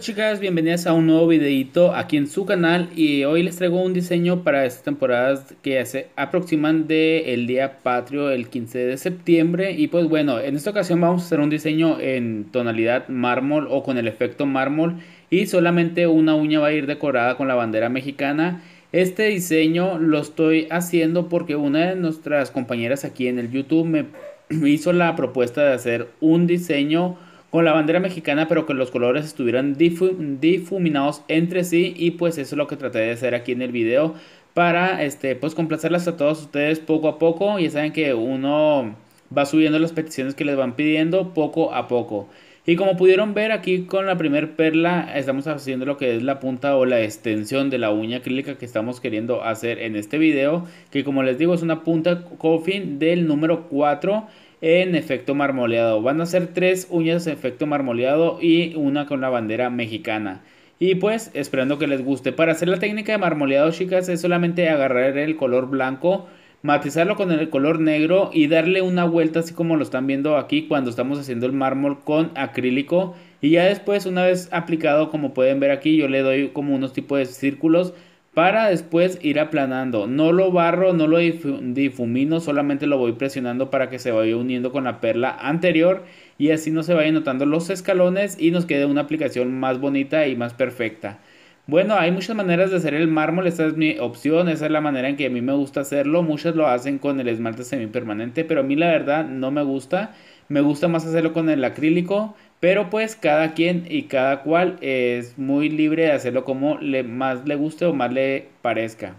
chicas, bienvenidas a un nuevo videito aquí en su canal y hoy les traigo un diseño para estas temporadas que se aproximan del el día patrio el 15 de septiembre y pues bueno, en esta ocasión vamos a hacer un diseño en tonalidad mármol o con el efecto mármol y solamente una uña va a ir decorada con la bandera mexicana este diseño lo estoy haciendo porque una de nuestras compañeras aquí en el YouTube me hizo la propuesta de hacer un diseño con la bandera mexicana, pero que los colores estuvieran difuminados entre sí. Y pues eso es lo que traté de hacer aquí en el video para este, pues complacerlas a todos ustedes poco a poco. Ya saben que uno va subiendo las peticiones que les van pidiendo poco a poco. Y como pudieron ver aquí con la primer perla estamos haciendo lo que es la punta o la extensión de la uña acrílica que estamos queriendo hacer en este video. Que como les digo es una punta coffin del número 4 en efecto marmoleado. Van a ser tres uñas en efecto marmoleado y una con la bandera mexicana. Y pues esperando que les guste. Para hacer la técnica de marmoleado, chicas, es solamente agarrar el color blanco, matizarlo con el color negro y darle una vuelta así como lo están viendo aquí cuando estamos haciendo el mármol con acrílico. Y ya después, una vez aplicado, como pueden ver aquí, yo le doy como unos tipos de círculos para después ir aplanando. No lo barro, no lo difumino, solamente lo voy presionando para que se vaya uniendo con la perla anterior y así no se vayan notando los escalones y nos quede una aplicación más bonita y más perfecta. Bueno, hay muchas maneras de hacer el mármol, esta es mi opción, esa es la manera en que a mí me gusta hacerlo. Muchas lo hacen con el esmalte semipermanente, pero a mí la verdad no me gusta. Me gusta más hacerlo con el acrílico, pero pues cada quien y cada cual es muy libre de hacerlo como le, más le guste o más le parezca.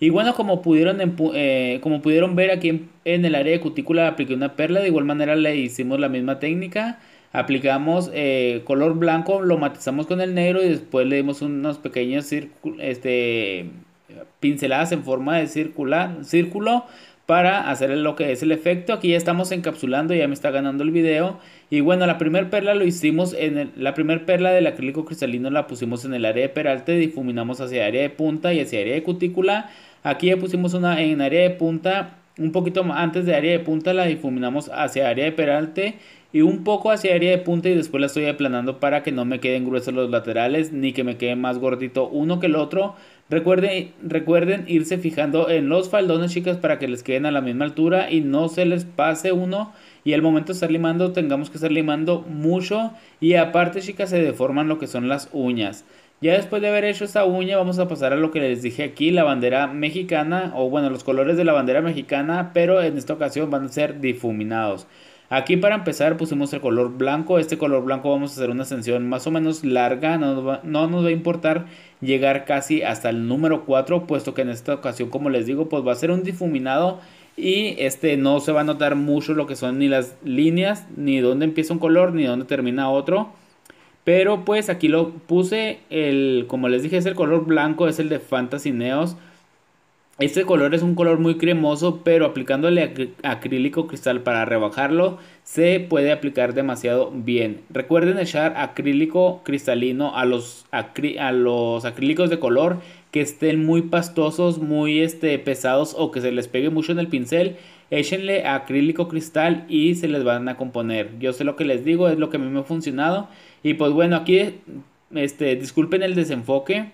Y bueno, como pudieron, eh, como pudieron ver aquí en, el área de cutícula apliqué una perla, de igual manera le hicimos la misma técnica. Aplicamos eh, color blanco, lo matizamos con el negro y después le dimos unos pequeños este, pinceladas en forma de circular, círculo para hacer lo que es el efecto. Aquí ya estamos encapsulando, ya me está ganando el video. Y bueno, la primera perla lo hicimos en la primer perla del acrílico cristalino la pusimos en el área de peralte, difuminamos hacia área de punta y hacia área de cutícula. Aquí ya pusimos una en área de punta, un poquito antes de área de punta la difuminamos hacia área de peralte y un poco hacia área de punta y después la estoy aplanando para que no me queden gruesos los laterales ni que me quede más gordito uno que el otro. Recuerden, recuerden irse fijando en los faldones, chicas, para que les queden a la misma altura y no se les pase uno. Y al momento de estar limando, tengamos que estar limando mucho. Y aparte, chicas, se deforman lo que son las uñas. Ya después de haber hecho esa uña, vamos a pasar a lo que les dije aquí, la bandera mexicana, o bueno, los colores de la bandera mexicana, pero en esta ocasión van a ser difuminados. Aquí para empezar pusimos el color blanco. Este color blanco vamos a hacer una ascensión más o menos larga. No nos, va, a importar llegar casi hasta el número 4. Puesto que en esta ocasión como les digo pues va a ser un difuminado. Y este no se va a notar mucho lo que son ni las líneas. Ni dónde empieza un color ni dónde termina otro. Pero pues aquí lo puse. El, como les dije es el color blanco. Es el de Fantasy Neos. Este color es un color muy cremoso, pero aplicándole acrílico cristal para rebajarlo se puede aplicar demasiado bien. Recuerden echar acrílico cristalino a los, a los acrílicos de color que estén muy pastosos, muy este, pesados o que se les pegue mucho en el pincel. Échenle acrílico cristal y se les van a componer. Yo sé lo que les digo, es lo que a mí me ha funcionado. Y pues bueno, aquí este, disculpen el desenfoque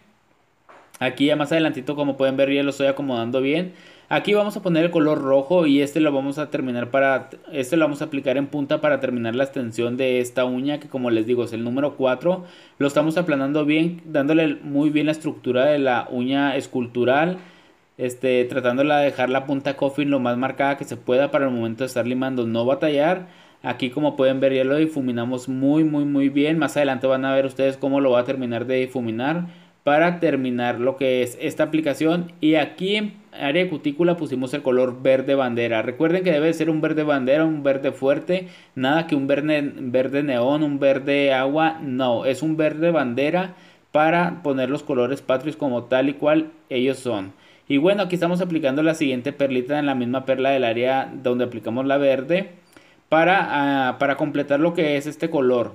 Aquí ya más adelantito como pueden ver ya lo estoy acomodando bien. Aquí vamos a poner el color rojo y este lo vamos a terminar para, este lo vamos a aplicar en punta para terminar la extensión de esta uña que como les digo es el número 4. Lo estamos aplanando bien, dándole muy bien la estructura de la uña escultural. Este, tratándola de dejar la punta coffin lo más marcada que se pueda para el momento de estar limando, no batallar. Aquí como pueden ver ya lo difuminamos muy muy muy bien. Más adelante van a ver ustedes cómo lo va a terminar de difuminar para terminar lo que es esta aplicación y aquí en área cutícula pusimos el color verde bandera recuerden que debe ser un verde bandera un verde fuerte nada que un verde, verde neón un verde agua no es un verde bandera para poner los colores patrios como tal y cual ellos son y bueno aquí estamos aplicando la siguiente perlita en la misma perla del área donde aplicamos la verde para, ah, para completar lo que es este color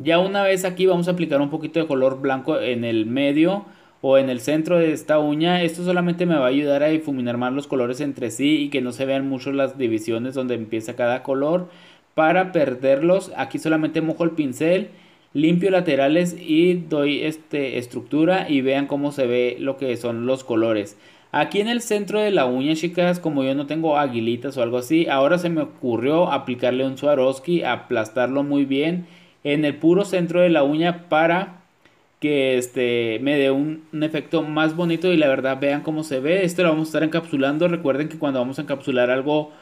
ya una vez aquí vamos a aplicar un poquito de color blanco en el medio o en el centro de esta uña. Esto solamente me va a ayudar a difuminar más los colores entre sí y que no se vean mucho las divisiones donde empieza cada color. Para perderlos, aquí solamente mojo el pincel, limpio laterales y doy este, estructura y vean cómo se ve lo que son los colores. Aquí en el centro de la uña, chicas, como yo no tengo aguilitas o algo así, ahora se me ocurrió aplicarle un Swarovski, aplastarlo muy bien en el puro centro de la uña para que este, me dé un, efecto más bonito y la verdad vean cómo se ve. Esto lo vamos a estar encapsulando. Recuerden que cuando vamos a encapsular algo,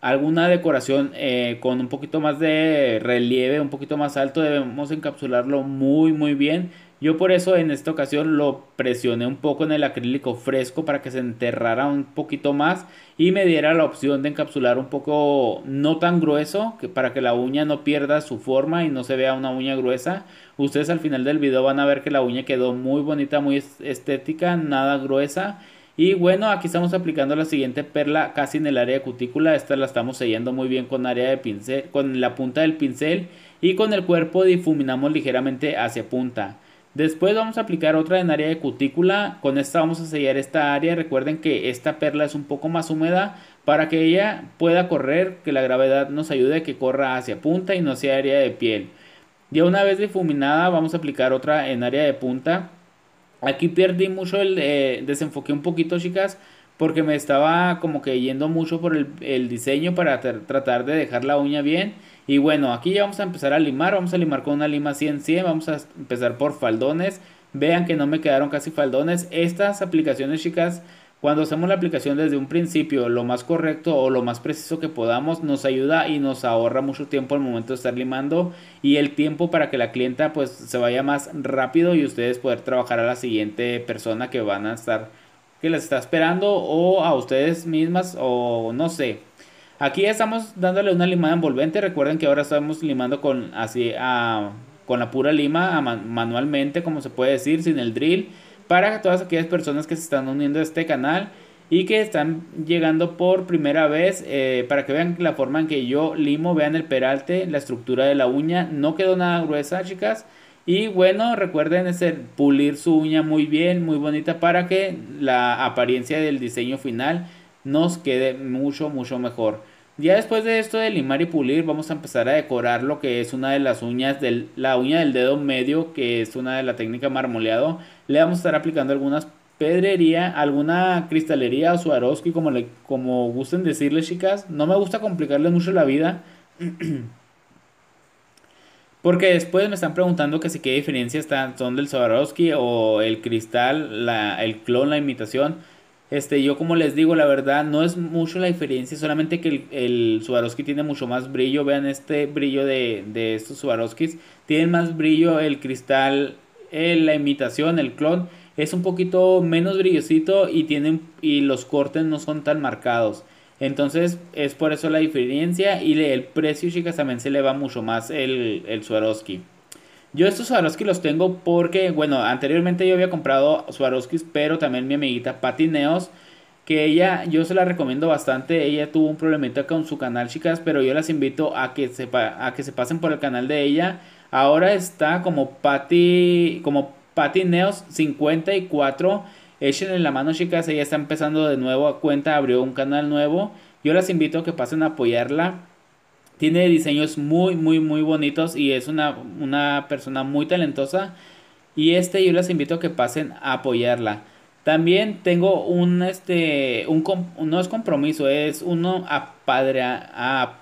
alguna decoración eh, con un poquito más de relieve, un poquito más alto, debemos encapsularlo muy muy bien yo por eso en esta ocasión lo presioné un poco en el acrílico fresco para que se enterrara un poquito más y me diera la opción de encapsular un poco no tan grueso que para que la uña no pierda su forma y no se vea una uña gruesa. Ustedes al final del video van a ver que la uña quedó muy bonita, muy estética, nada gruesa. Y bueno, aquí estamos aplicando la siguiente perla casi en el área de cutícula. Esta la estamos sellando muy bien con área de pincel, con la punta del pincel y con el cuerpo difuminamos ligeramente hacia punta. Después vamos a aplicar otra en área de cutícula. Con esta vamos a sellar esta área. Recuerden que esta perla es un poco más húmeda para que ella pueda correr, que la gravedad nos ayude a que corra hacia punta y no hacia área de piel. Ya una vez difuminada vamos a aplicar otra en área de punta. Aquí perdí mucho el eh, desenfoque, un poquito chicas porque me estaba como que yendo mucho por el, el diseño para tratar de dejar la uña bien y bueno, aquí ya vamos a empezar a limar, vamos a limar con una lima 100-100, vamos a empezar por faldones. Vean que no me quedaron casi faldones. Estas aplicaciones, chicas, cuando hacemos la aplicación desde un principio, lo más correcto o lo más preciso que podamos, nos ayuda y nos ahorra mucho tiempo al momento de estar limando y el tiempo para que la clienta pues se vaya más rápido y ustedes poder trabajar a la siguiente persona que van a estar, que les está esperando o a ustedes mismas o no sé, Aquí estamos dándole una limada envolvente. Recuerden que ahora estamos limando con, así, con la pura lima manualmente, como se puede decir, sin el drill. Para todas aquellas personas que se están uniendo a este canal y que están llegando por primera vez eh, para que vean la forma en que yo limo, vean el peralte, la estructura de la uña, no quedó nada gruesa chicas y bueno recuerden pulir su uña muy bien, muy bonita para que la apariencia del diseño final nos quede mucho, mucho mejor. Ya después de esto de limar y pulir, vamos a empezar a decorar lo que es una de las uñas, del, la uña del dedo medio, que es una de la técnica marmoleado. Le vamos a estar aplicando algunas pedrería, alguna cristalería o Swarovski, como, le, como gusten decirle, chicas. No me gusta complicarle mucho la vida. Porque después me están preguntando que si qué diferencias son del Swarovski o el cristal, el clon, la imitación. Este, yo como les digo, la verdad, no es mucho la diferencia, solamente que el, el Swarovski tiene mucho más brillo. Vean este brillo de, de estos Swarovskis. Tienen más brillo el cristal, eh, la imitación, el clon. Es un poquito menos brillosito y, tienen, y los cortes no son tan marcados. Entonces es por eso la diferencia y el precio, chicas, también se le va mucho más el, el Swarovski. Yo estos Swarovski los tengo porque, bueno, anteriormente yo había comprado Swarovskis, pero también mi amiguita Patineos, que ella, yo se la recomiendo bastante, ella tuvo un problemita con su canal, chicas, pero yo las invito a que se, que se pasen por el canal de ella. Ahora está como Patty como Patineos 54. Échenle la mano, chicas, ella está empezando de nuevo a cuenta, abrió un canal nuevo. Yo las invito a que pasen a apoyarla tiene diseños muy, muy, muy bonitos y es una, persona muy talentosa. Y este yo les invito a que pasen a apoyarla. También tengo un, este, un, no es compromiso, es uno a padre, a,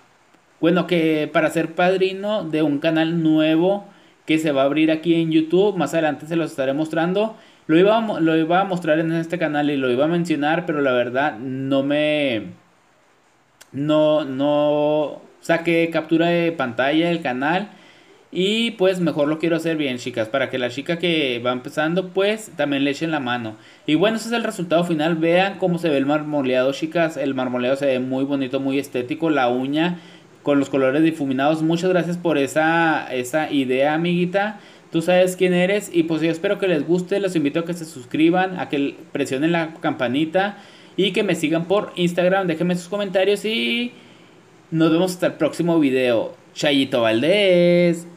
bueno, que para ser padrino de un canal nuevo que se va a abrir aquí en YouTube, más adelante se los estaré mostrando. Lo iba, lo iba a mostrar en este canal y lo iba a mencionar, pero la verdad no me, no, no, Saqué captura de pantalla del canal. Y pues mejor lo quiero hacer bien, chicas, para que la chica que va empezando, pues también le echen la mano. Y bueno, ese es el resultado final. Vean cómo se ve el marmoleado, chicas. El marmoleado se ve muy bonito, muy estético. La uña con los colores difuminados. Muchas gracias por esa, esa idea, amiguita. Tú sabes quién eres. Y pues yo espero que les guste. Los invito a que se suscriban, a que presionen la campanita y que me sigan por Instagram. Déjenme sus comentarios y... Nos vemos hasta el próximo video. Chayito Valdés.